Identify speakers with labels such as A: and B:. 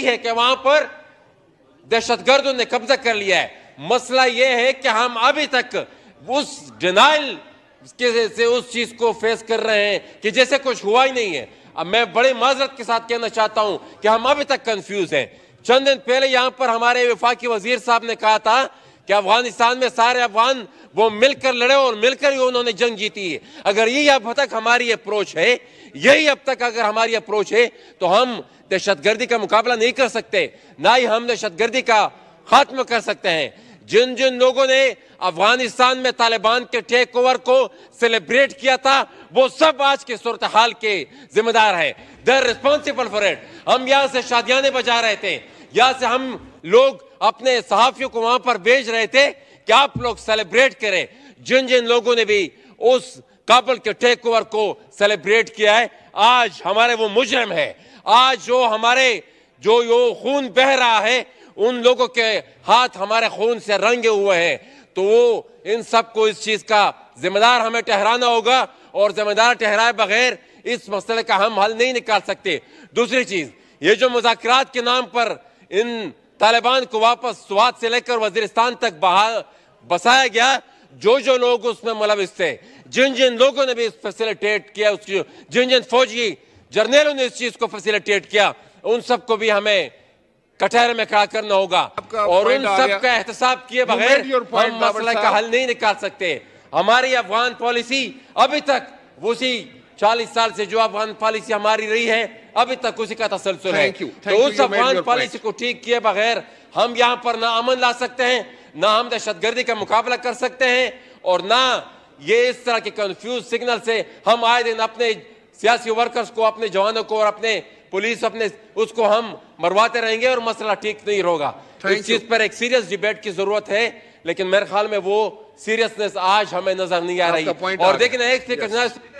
A: की है कि वहां पर दहशतगर्दों ने कब्जा कर लिया है मसला यह है कि हम अभी तक उस डिनाइल से उस चीज को फेस कर रहे हैं कि जैसे कुछ हुआ ही नहीं है अब मैं बड़े माजरत के साथ कहना चाहता हूं कि हम अभी तक कंफ्यूज हैं चंद दिन पहले यहां पर हमारे विफाकी वजीर साहब ने कहा था कि अफगानिस्तान में सारे अफगान वो मिलकर लड़े और मिलकर ही उन्होंने जंग जीती है अगर यही अब तक हमारी अप्रोच है यही अब तक अगर हमारी अप्रोच है तो हम दहशतगर्दी का मुकाबला नहीं कर सकते ना ही हम दहशतगर्दी का खात्म कर सकते हैं जिन जिन लोगों ने अफगानिस्तान में तालिबान के टेक ओवर को सेलिब्रेट किया था वो सब आज के सूरत हाल के जिम्मेदार है दर रिस्पॉन्सिबल फॉर इट हम यहाँ से शादियाने बजा रहे थे यहाँ से हम लोग अपने सहाफियों को वहां पर भेज रहे थे कि आप लोग सेलिब्रेट करें जिन जिन लोगों ने भी उस काबल के टेक ओवर को सेलिब्रेट किया है आज हमारे वो मुजरम है आज जो हमारे जो यो खून बह रहा है उन लोगों के हाथ हमारे खून से रंगे हुए हैं तो वो इन सबको इस चीज का जिम्मेदार हमें ठहराना होगा और जिम्मेदार ठहराए बगैर इस मसले का हम हल नहीं निकाल सकते दूसरी चीज ये जो मुजात के नाम पर इन तालिबान को वापस स्वाद से लेकर वजीरस्तान तक बहाल बसाया गया जो जो लोग उसमें मुलविस थे जिन जिन लोगों ने भी फैसिलिटेट किया उसकी जिन जिन फौजी जर्नेलों ने इस चीज को फैसिलिटेट किया उन सबको भी हमें कटहरे में खड़ा करना होगा और उन सब का एहतसाब किए बगैर हम मसले का हल नहीं निकाल सकते हमारी अफगान पॉलिसी अभी तक उसी चालीस साल से जो अफगान पॉलिसी हमारी रही है अभी तक उसी का तसलसल है तो उस अफगान पॉलिसी को ठीक किए बगैर हम यहाँ पर ना अमन ला सकते हैं ना हम दहशतगर्दी का मुकाबला कर सकते हैं और ना ये इस तरह के कंफ्यूज सिग्नल से हम आए दिन अपने सियासी वर्कर्स को अपने जवानों को और अपने पुलिस अपने उसको हम मरवाते रहेंगे और मसला ठीक नहीं होगा इस चीज पर एक सीरियस डिबेट की जरूरत है लेकिन मेरे ख्याल में वो सीरियसनेस आज हमें नजर नहीं आ रही और देखिए एक